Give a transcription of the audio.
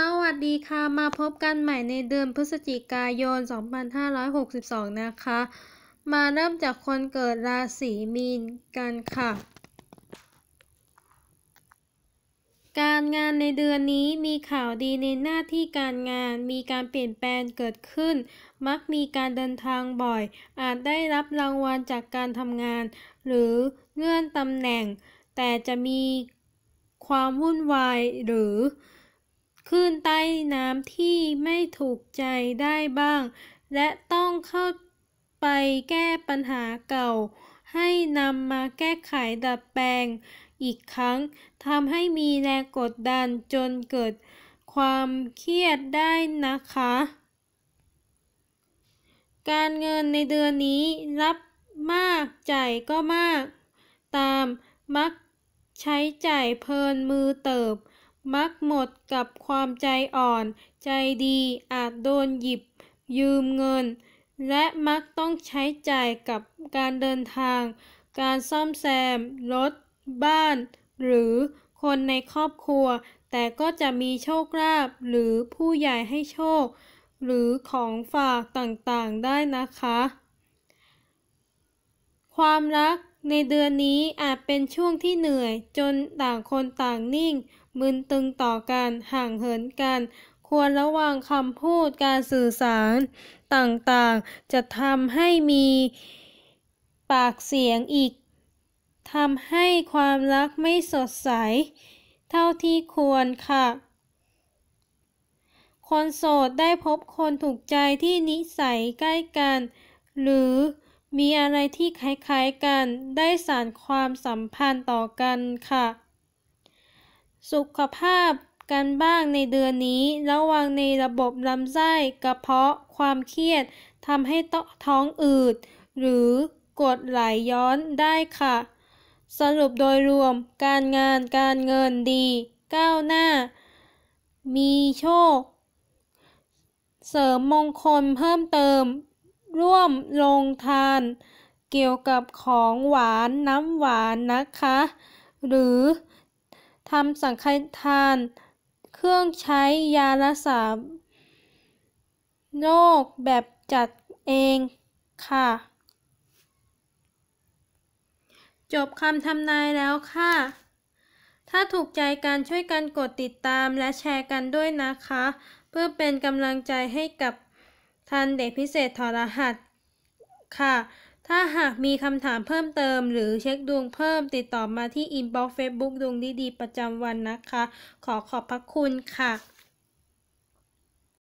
สวัสดีค่ะ มาพบกันใหม่ในเดือนพฤศจิกายน 2562 นะคะ มาเริ่มจากคนเกิดราศีมีนกันค่ะ การงานในเดือนนี้มีข่าวดีในหน้าที่การงานมีการเปลี่ยนแปลงเกิดขึ้น มักมีการเดินทางบ่อย อาจได้รับรางวัลจากการทำงาน หรือเงื่อนตำแหน่ง แต่จะมีความวุ่นวายหรือคลื่นใต้น้ำที่ไม่ถูกใจได้บ้าง และต้องเข้าไปแก้ปัญหาเก่า ให้นำมาแก้ไขดัดแปลงอีกครั้งทำให้มีแรงกดดันจนเกิดความเครียดได้นะคะ การเงินในเดือนนี้รับมากจ่ายก็มาก ตามมักใช้จ่ายเพลินมือเติบมักหมดกับความใจอ่อน ใจดี อาจโดนหยิบ ยืมเงิน และมักต้องใช้จ่ายกับการเดินทาง การซ่อมแซม รถ บ้าน หรือคนในครอบครัว แต่ก็จะมีโชคลาภหรือผู้ใหญ่ให้โชค หรือของฝากต่างๆได้นะคะความรักในเดือนนี้อาจเป็นช่วงที่เหนื่อยจนต่างคนต่างนิ่ง มึนตึงต่อกันห่างเหินกัน ควรระวังคำพูดการสื่อสารต่างๆจะทำให้มีปากเสียงอีกทำให้ความรักไม่สดใส เท่าที่ควรค่ะ คนโสดได้พบคนถูกใจที่นิสัยใกล้กัน หรือมีอะไรที่คล้ายๆกัน ได้สานความสัมพันธ์ต่อกันค่ะ สุขภาพกันบ้างในเดือนนี้ระวังในระบบลำไส้กระเพาะความเครียดทำให้ท้องอืดหรือกดไหลย้อนได้ค่ะ สรุปโดยรวมการงานการเงินดีก้าวหน้า มีโชค เสริมมงคลเพิ่มเติมร่วมลงทานเกี่ยวกับของหวานน้ำหวานนะคะ หรือทำสังฆทาน เครื่องใช้ยารักษาโรคแบบจัดเองค่ะ จบคำทำนายแล้วค่ะ ถ้าถูกใจการช่วยกันกดติดตามและแชร์กันด้วยนะคะ เพื่อเป็นกำลังใจให้กับทันเด็กพิเศษถอดรหัสค่ะ ถ้าหากมีคำถามเพิ่มเติมหรือเช็คดวงเพิ่มติดต่อมาที่อินบ็อกซ์เฟซบุ๊กดวงดีๆ ประจำวันนะคะ ขอขอบพระคุณค่ะ